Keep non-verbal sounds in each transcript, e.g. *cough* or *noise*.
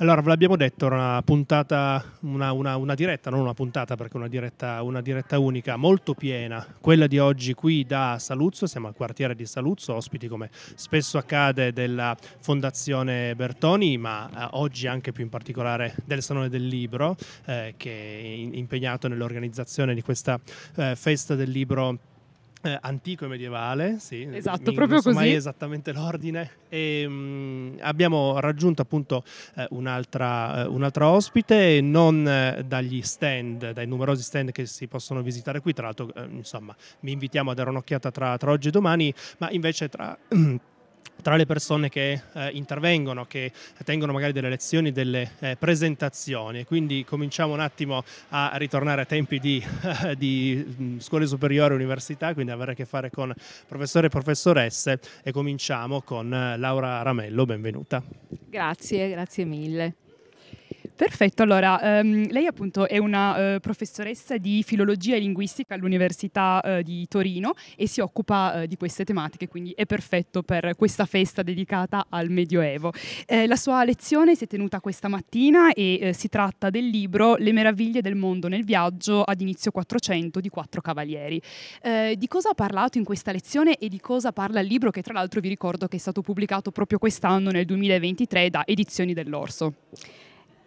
Allora, ve l'abbiamo detto, era una puntata, una, una, una, diretta, non una puntata perché una diretta, una diretta unica, molto piena. Quella di oggi qui da Saluzzo, siamo al quartiere di Saluzzo, ospiti come spesso accade della Fondazione Bertoni, ma eh, oggi anche più in particolare del Salone del Libro, eh, che è impegnato nell'organizzazione di questa eh, festa del libro eh, antico e medievale, sì, esatto, mi, proprio non so così. esattamente l'ordine. E, ehm, mh, abbiamo raggiunto appunto eh, un'altra, eh, un'altra, ospite, non eh, dagli stand, dai numerosi stand che si possono visitare qui, tra l'altro eh, insomma vi invitiamo a dare un'occhiata tra, tra oggi e domani, ma invece tra... *clears throat* tra le persone che eh, intervengono, che tengono magari delle lezioni, delle eh, presentazioni. Quindi cominciamo un attimo a ritornare a tempi di, *laughs* di mm, scuole superiori, e università, quindi avere a che fare con professore e professoresse e cominciamo con eh, Laura Ramello, benvenuta. Grazie, grazie mille. Perfetto, allora ehm, lei appunto è una eh, professoressa di filologia e linguistica all'Università eh, di Torino e si occupa eh, di queste tematiche, quindi è perfetto per questa festa dedicata al Medioevo. Eh, la sua lezione si è tenuta questa mattina e eh, si tratta del libro Le meraviglie del mondo nel viaggio ad inizio 400 di Quattro Cavalieri. Eh, di cosa ha parlato in questa lezione e di cosa parla il libro che tra l'altro vi ricordo che è stato pubblicato proprio quest'anno nel 2023 da Edizioni dell'Orso?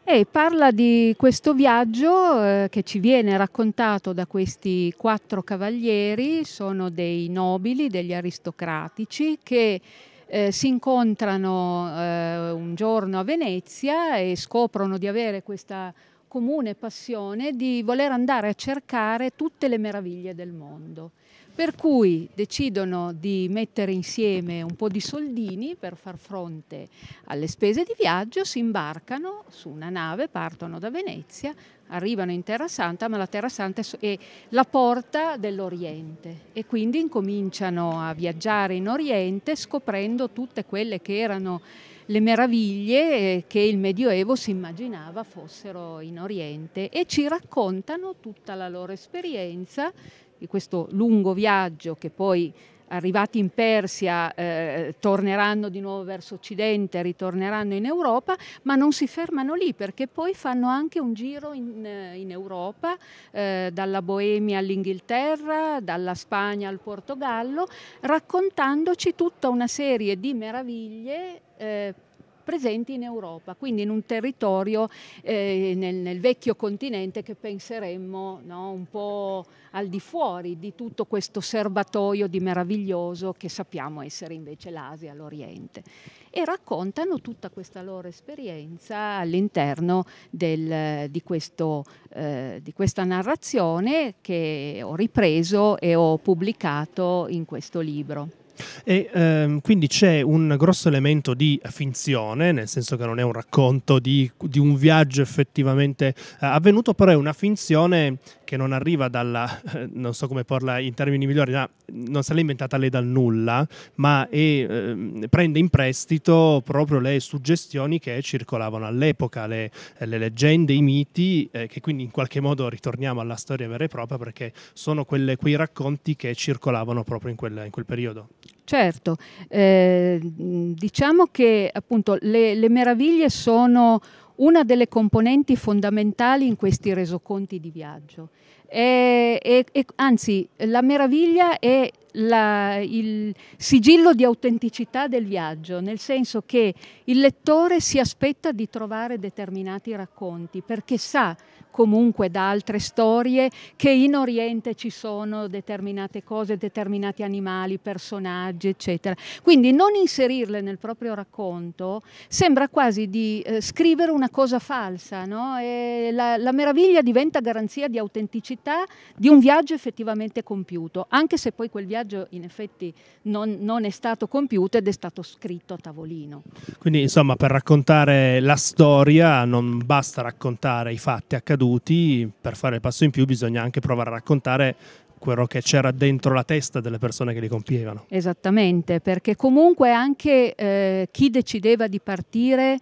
e parla di questo viaggio eh, che ci viene raccontato da questi quattro cavalieri, sono dei nobili, degli aristocratici che eh, si incontrano eh, un giorno a Venezia e scoprono di avere questa comune passione di voler andare a cercare tutte le meraviglie del mondo per cui decidono di mettere insieme un po' di soldini per far fronte alle spese di viaggio, si imbarcano su una nave, partono da Venezia, arrivano in Terra Santa, ma la Terra Santa è la porta dell'Oriente e quindi incominciano a viaggiare in Oriente scoprendo tutte quelle che erano le meraviglie che il Medioevo si immaginava fossero in Oriente e ci raccontano tutta la loro esperienza di questo lungo viaggio che poi arrivati in Persia eh, torneranno di nuovo verso Occidente, ritorneranno in Europa, ma non si fermano lì perché poi fanno anche un giro in, eh, in Europa, eh, dalla Boemia all'Inghilterra, dalla Spagna al Portogallo, raccontandoci tutta una serie di meraviglie. Eh, presenti in Europa, quindi in un territorio eh, nel, nel, vecchio continente che penseremmo no, un po' al di fuori di tutto questo serbatoio di meraviglioso che sappiamo essere invece l'Asia, l'Oriente. E raccontano tutta questa loro esperienza all'interno di, eh, di questa narrazione che ho ripreso e ho pubblicato in questo libro. E ehm, quindi c'è un grosso elemento di finzione, nel senso che non è un racconto di, di un viaggio effettivamente eh, avvenuto, però è una finzione che non arriva dalla, eh, *laughs* non so come porla in termini migliori, no, non se l'ha inventata lei dal nulla, ma è, eh, prende in prestito proprio le suggestioni che circolavano all'epoca, le, le leggende, i miti, eh, che quindi in qualche modo ritorniamo alla storia vera e propria perché sono quelle, quei racconti che circolavano proprio in quel, in quel periodo. Certo, eh, diciamo che appunto le, le meraviglie sono una delle componenti fondamentali in questi resoconti di viaggio. E, e, e, anzi, la meraviglia è la, il sigillo di autenticità del viaggio, nel senso che il lettore si aspetta di trovare determinati racconti perché sa comunque da altre storie che in Oriente ci sono determinate cose, determinati animali, personaggi, eccetera. Quindi non inserirle nel proprio racconto sembra quasi di eh, scrivere una cosa falsa, no? la, la meraviglia diventa garanzia di autenticità di un viaggio effettivamente compiuto, anche se poi quel viaggio in effetti non, non, è stato compiuto ed è stato scritto a tavolino. Quindi insomma per raccontare la storia non basta raccontare i fatti accaduti, accaduti, per fare il passo in più bisogna anche provare a raccontare quello che c'era dentro la testa delle persone che li compievano. Esattamente, perché comunque anche eh, chi decideva di partire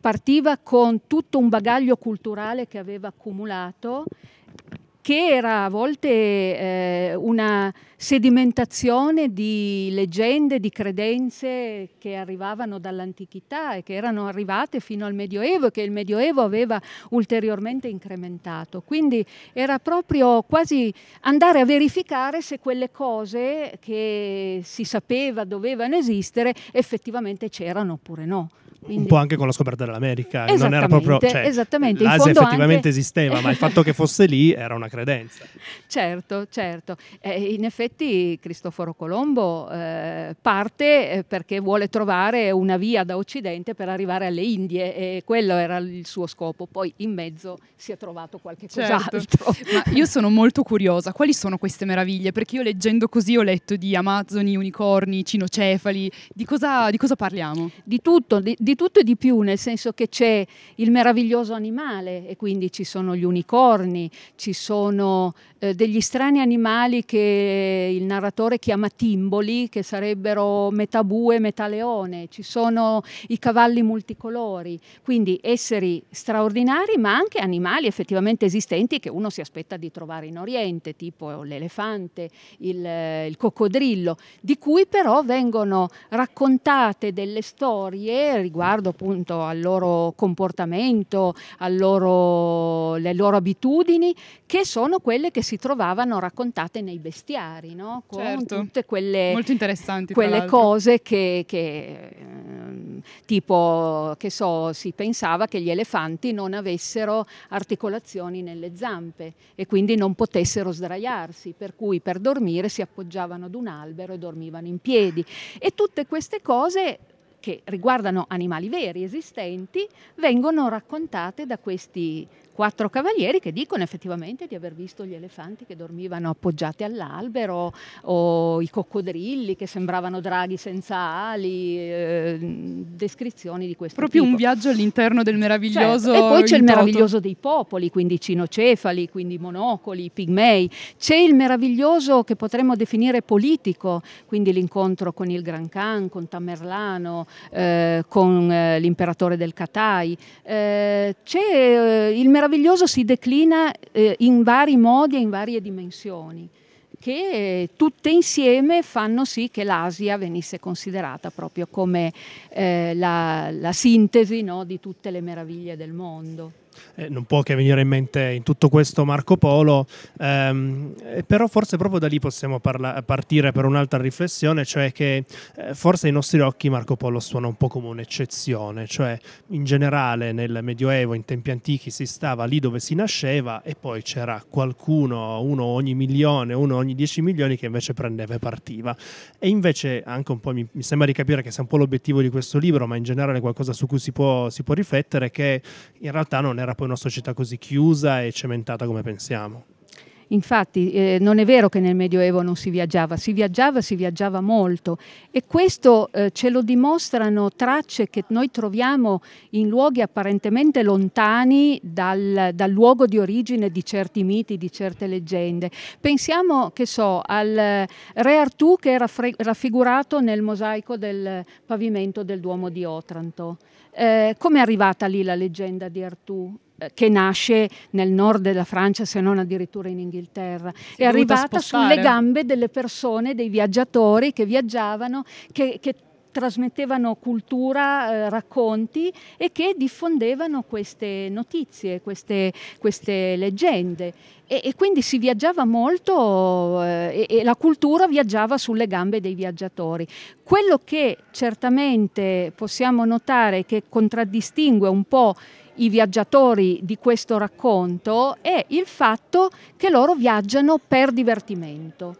partiva con tutto un bagaglio culturale che aveva accumulato che era a volte eh, una sedimentazione di leggende, di credenze che arrivavano dall'antichità e che erano arrivate fino al Medioevo e che il Medioevo aveva ulteriormente incrementato. Quindi era proprio quasi andare a verificare se quelle cose che si sapeva dovevano esistere effettivamente c'erano oppure no. Quindi... Un po' anche con la scoperta dell'America. Non era proprio, cioè, esattamente. L'Asia effettivamente anche... esisteva, ma il fatto che fosse lì era una credenza. *laughs* Certo, certo. Eh, in effetti Cristoforo Colombo eh, parte eh, perché vuole trovare una via da Occidente per arrivare alle Indie e quello era il suo scopo. Poi in mezzo si è trovato qualche certo. cos'altro. Certo. *laughs* ma io sono molto curiosa, quali sono queste meraviglie? Perché io leggendo così ho letto di amazzoni, unicorni, cinocefali, di cosa, di cosa parliamo? Di tutto, di di tutto e di più, nel senso che c'è il meraviglioso animale e quindi ci sono gli unicorni, ci sono eh, degli strani animali che il narratore chiama timboli, che sarebbero metà bue, metà leone, ci sono i cavalli multicolori, quindi esseri straordinari ma anche animali effettivamente esistenti che uno si aspetta di trovare in Oriente, tipo l'elefante, il, il coccodrillo, di cui però vengono raccontate delle storie riguardanti riguardo appunto al loro comportamento, alle loro, abitudini, che sono quelle che si trovavano raccontate nei bestiari, no? con certo. tutte quelle, quelle cose che, che ehm, tipo, che so, si pensava che gli elefanti non avessero articolazioni nelle zampe e quindi non potessero sdraiarsi, per cui per dormire si appoggiavano ad un albero e dormivano in piedi. E tutte queste cose che riguardano animali veri esistenti vengono raccontate da questi quattro cavalieri che dicono effettivamente di aver visto gli elefanti che dormivano appoggiati all'albero o i coccodrilli che sembravano draghi senza ali, eh, descrizioni di questo Proprio tipo. un viaggio all'interno del certo. meraviglioso. Certo. E poi c'è il meraviglioso dei popoli, quindi cinocefali, quindi monocoli, pigmei. C'è il meraviglioso che potremmo definire politico, quindi l'incontro con il Gran Khan, con Tamerlano, eh, con eh, l'imperatore del Katai. Eh, c'è eh, il meraviglioso meraviglioso si declina eh, in vari modi e in varie dimensioni che tutte insieme fanno sì che l'Asia venisse considerata proprio come eh, la, la, sintesi no, di tutte le meraviglie del mondo eh, non può che venire in mente in tutto questo Marco Polo, ehm, eh, però forse proprio da lì possiamo parla- partire per un'altra riflessione, cioè che eh, forse ai nostri occhi Marco Polo suona un po' come un'eccezione, cioè in generale nel Medioevo, in tempi antichi, si stava lì dove si nasceva e poi c'era qualcuno, uno ogni milione, uno ogni dieci milioni che invece prendeva e partiva. E invece anche un po' mi, mi sembra di capire che sia un po' l'obiettivo di questo libro, ma in generale qualcosa su cui si può, si può riflettere, che in realtà non era era poi una società così chiusa e cementata come pensiamo. Infatti eh, non è vero che nel Medioevo non si viaggiava, si viaggiava, si viaggiava molto e questo eh, ce lo dimostrano tracce che noi troviamo in luoghi apparentemente lontani dal, dal luogo di origine di certi miti, di certe leggende. Pensiamo, che so, al eh, re Artù che era raffigurato nel mosaico del pavimento del Duomo di Otranto. Eh, Come è arrivata lì la leggenda di Artù? che nasce nel nord della Francia, se non addirittura in Inghilterra. Si è, arrivata sulle gambe delle persone, dei viaggiatori che viaggiavano, che, che trasmettevano cultura, eh, racconti e che diffondevano queste notizie, queste, queste leggende. E, e, quindi si viaggiava molto eh, e, e, la cultura viaggiava sulle gambe dei viaggiatori. Quello che certamente possiamo notare che contraddistingue un po' i viaggiatori di questo racconto è il fatto che loro viaggiano per divertimento.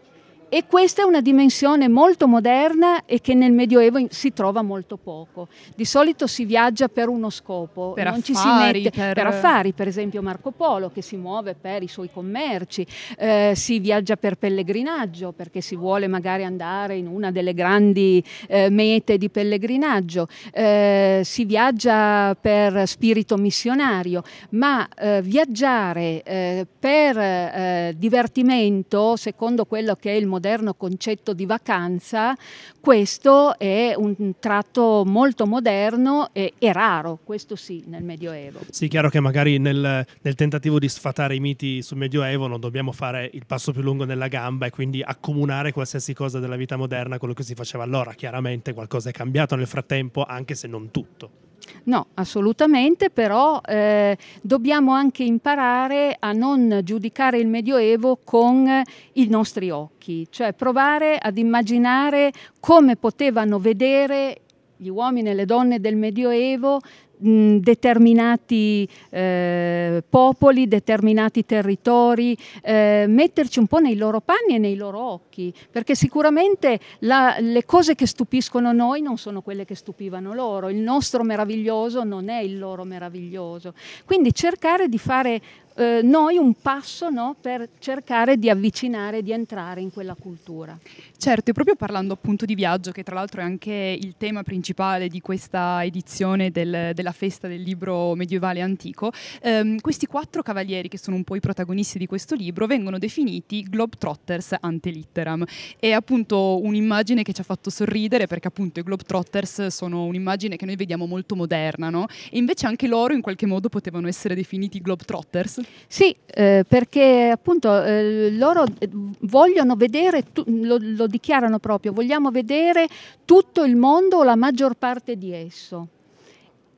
E questa è una dimensione molto moderna e che nel Medioevo si trova molto poco. Di solito si viaggia per uno scopo, per non affari, ci si mette per... per... affari, per esempio Marco Polo che si muove per i suoi commerci, eh, si viaggia per pellegrinaggio perché si vuole magari andare in una delle grandi eh, mete di pellegrinaggio, eh, si viaggia per spirito missionario, ma eh, viaggiare eh, per eh, divertimento, secondo quello che è il modello moderno concetto di vacanza, questo è un tratto molto moderno e, e raro, questo sì, nel Medioevo. Sì, chiaro che magari nel, nel tentativo di sfatare i miti sul Medioevo non dobbiamo fare il passo più lungo nella gamba e quindi accomunare qualsiasi cosa della vita moderna a quello che si faceva allora. Chiaramente qualcosa è cambiato nel frattempo, anche se non tutto. No, assolutamente, però eh, dobbiamo anche imparare a non giudicare il Medioevo con i nostri occhi, cioè provare ad immaginare come potevano vedere gli uomini e le donne del Medioevo determinati eh, popoli, determinati territori, eh, metterci un po' nei loro panni e nei loro occhi, perché sicuramente la, le cose che stupiscono noi non sono quelle che stupivano loro, il nostro meraviglioso non è il loro meraviglioso. Quindi cercare di fare eh, noi un passo no, per cercare di avvicinare, di entrare in quella cultura. Certo, e proprio parlando appunto di viaggio, che tra l'altro è anche il tema principale di questa edizione del, della della festa del libro medievale antico, ehm, questi quattro cavalieri che sono un po' i protagonisti di questo libro vengono definiti Globetrotters ante litteram. È appunto un'immagine che ci ha fatto sorridere perché appunto i Globetrotters sono un'immagine che noi vediamo molto moderna, no? E invece anche loro in qualche modo potevano essere definiti Globetrotters? Sì, eh, perché appunto eh, loro eh, vogliono vedere, lo, lo dichiarano proprio, vogliamo vedere tutto il mondo o la maggior parte di esso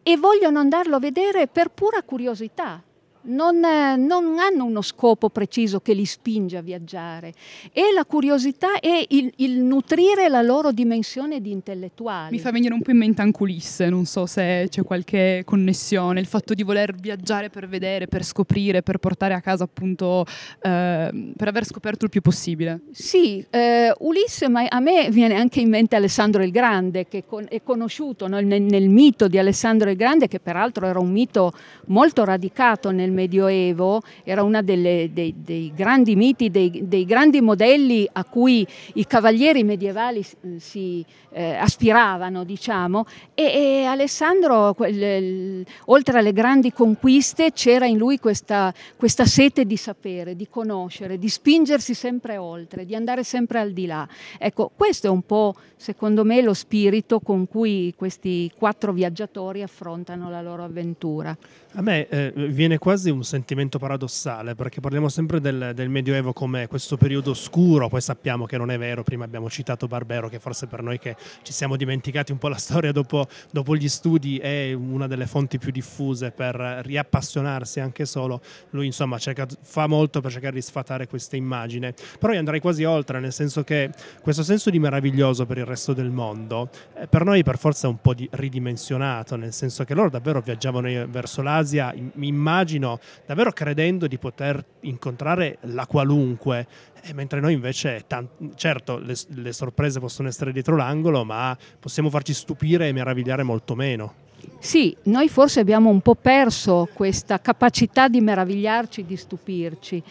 e vogliono andarlo darlo vedere per pura curiosità, non, eh, non, hanno uno scopo preciso che li spinge a viaggiare. E la curiosità è il, il nutrire la loro dimensione di intellettuale. Mi fa venire un po' in mente Anculisse, non so se c'è qualche connessione, il fatto di voler viaggiare per vedere, per scoprire, per portare a casa appunto, eh, per aver scoperto il più possibile. Sì, eh, Ulisse, ma a me viene anche in mente Alessandro il Grande, che con, è conosciuto no, nel, nel mito di Alessandro il Grande, che peraltro era un mito molto radicato nel nel Medioevo era uno dei, dei, grandi miti, dei, dei, grandi modelli a cui i cavalieri medievali eh, si eh, aspiravano, diciamo, e, e Alessandro, quel, oltre alle grandi conquiste, c'era in lui questa, questa sete di sapere, di conoscere, di spingersi sempre oltre, di andare sempre al di là. Ecco, questo è un po', secondo me, lo spirito con cui questi quattro viaggiatori affrontano la loro avventura. A me eh, viene quasi quasi un sentimento paradossale, perché parliamo sempre del, del Medioevo come questo periodo scuro, poi sappiamo che non è vero, prima abbiamo citato Barbero, che forse per noi che ci siamo dimenticati un po' la storia dopo, dopo gli studi è una delle fonti più diffuse per riappassionarsi anche solo, lui insomma cerca, fa molto per cercare di sfatare questa immagine, però io andrei quasi oltre, nel senso che questo senso di meraviglioso per il resto del mondo, eh, per noi per forza è un po' ridimensionato, nel senso che loro davvero viaggiavano eh, verso l'Asia, immagino davvero credendo di poter incontrare la qualunque, e eh, mentre noi invece, tan- certo, le, le sorprese possono essere dietro l'angolo, ma possiamo farci stupire e meravigliare molto meno. Sì, noi forse abbiamo un po' perso questa capacità di meravigliarci, di stupirci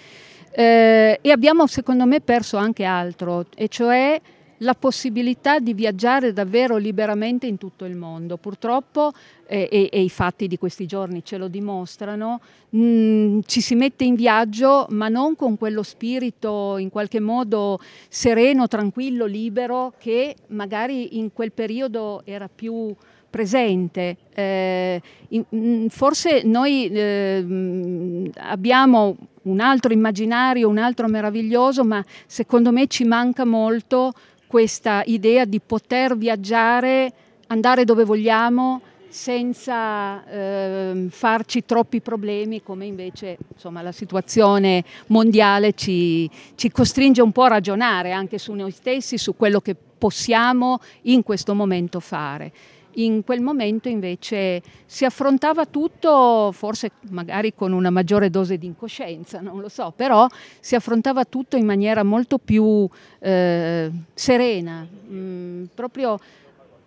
eh, e abbiamo secondo me perso anche altro, e cioè la possibilità di viaggiare davvero liberamente in tutto il mondo. Purtroppo, eh, e, e, i fatti di questi giorni ce lo dimostrano, mh, mm, ci si mette in viaggio ma non con quello spirito in qualche modo sereno, tranquillo, libero che magari in quel periodo era più presente. Eh, in, mm, forse noi eh, abbiamo un altro immaginario, un altro meraviglioso, ma secondo me ci manca molto questa idea di poter viaggiare, andare dove vogliamo senza eh, farci troppi problemi come invece insomma, la situazione mondiale ci, ci costringe un po' a ragionare anche su noi stessi, su quello che possiamo in questo momento fare in quel momento invece si affrontava tutto, forse magari con una maggiore dose di incoscienza, non lo so, però si affrontava tutto in maniera molto più eh, serena, mh, mm, proprio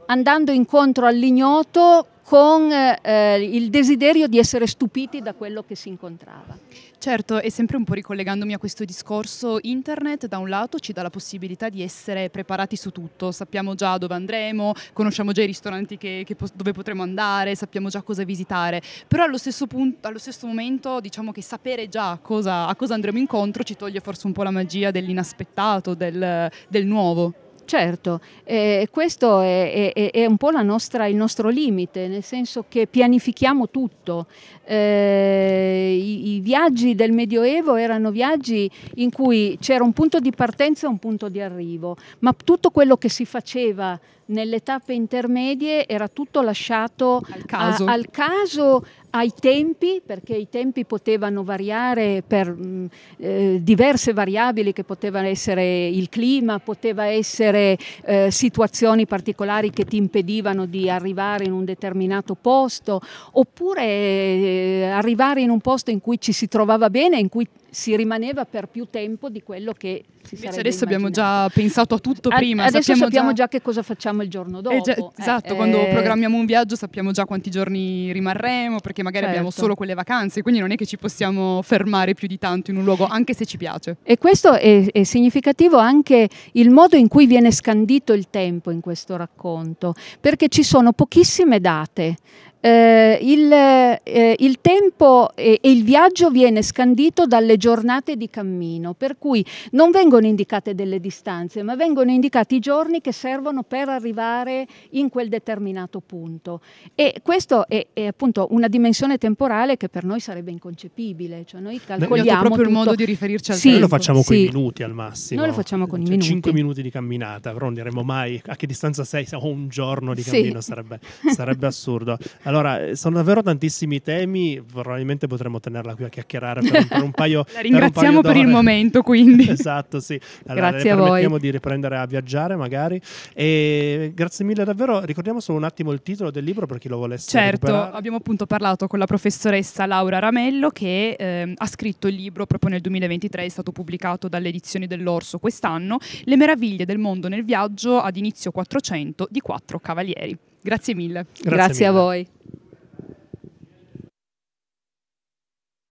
andando incontro all'ignoto con eh, eh, il desiderio di essere stupiti da quello che si incontrava. Certo, e sempre un po' ricollegandomi a questo discorso, internet da un lato ci dà la possibilità di essere preparati su tutto, sappiamo già dove andremo, conosciamo già i ristoranti che, che, dove potremo andare, sappiamo già cosa visitare, però allo stesso, punto, allo stesso momento diciamo che sapere già cosa, a cosa andremo incontro ci toglie forse un po' la magia dell'inaspettato, del, del nuovo. Certo, eh, questo è, è, è, un po' nostra, il nostro limite, nel senso che pianifichiamo tutto. Eh, i, i, viaggi del Medioevo erano viaggi in cui c'era un punto di partenza e un punto di arrivo, ma tutto quello che si faceva nelle tappe intermedie era tutto lasciato al caso. A, al caso ai tempi, perché i tempi potevano variare per mm, eh, diverse variabili che potevano essere il clima, poteva essere eh, situazioni particolari che ti impedivano di arrivare in un determinato posto, oppure eh, arrivare in un posto in cui ci si trovava bene, in cui si rimaneva per più tempo di quello che si Invece adesso immaginato. abbiamo già pensato a tutto prima. adesso sappiamo, sappiamo già... già... che cosa facciamo il giorno eh, dopo. già, esatto, eh, quando eh. programmiamo un viaggio sappiamo già quanti giorni rimarremo, perché magari certo. abbiamo solo quelle vacanze, quindi non è che ci possiamo fermare più di tanto in un luogo, anche se ci piace. E questo è, è significativo anche il modo in cui viene scandito il tempo in questo racconto, perché ci sono pochissime date eh, il, eh, il, tempo e, e, il viaggio viene scandito dalle giornate di cammino, per cui non vengono indicate delle distanze, ma vengono indicati i giorni che servono per arrivare in quel determinato punto. E questa è, è, appunto una dimensione temporale che per noi sarebbe inconcepibile, cioè noi calcoliamo proprio tutto. il modo di riferirci al sì, tempo. Noi lo facciamo sì. con i minuti al massimo. Noi lo facciamo con cioè, i minuti. 5 minuti di camminata, però non diremmo mai a che distanza sei, o un giorno di cammino sì. sarebbe, sarebbe assurdo. Allora, *laughs* Allora, sono davvero tantissimi temi, probabilmente potremmo tenerla qui a chiacchierare per un, per un paio di *laughs* La ringraziamo per, per il momento, quindi. *laughs* esatto, sì. Allora, grazie a voi. di riprendere a viaggiare magari. E grazie mille davvero. Ricordiamo solo un attimo il titolo del libro per chi lo volesse Certo, recuperare. abbiamo appunto parlato con la professoressa Laura Ramello che eh, ha scritto il libro proprio nel 2023, è stato pubblicato dalle edizioni dell'Orso quest'anno, Le meraviglie del mondo nel viaggio ad inizio 400 di quattro cavalieri. Grazie mille. Grazie, Grazie mille. a voi.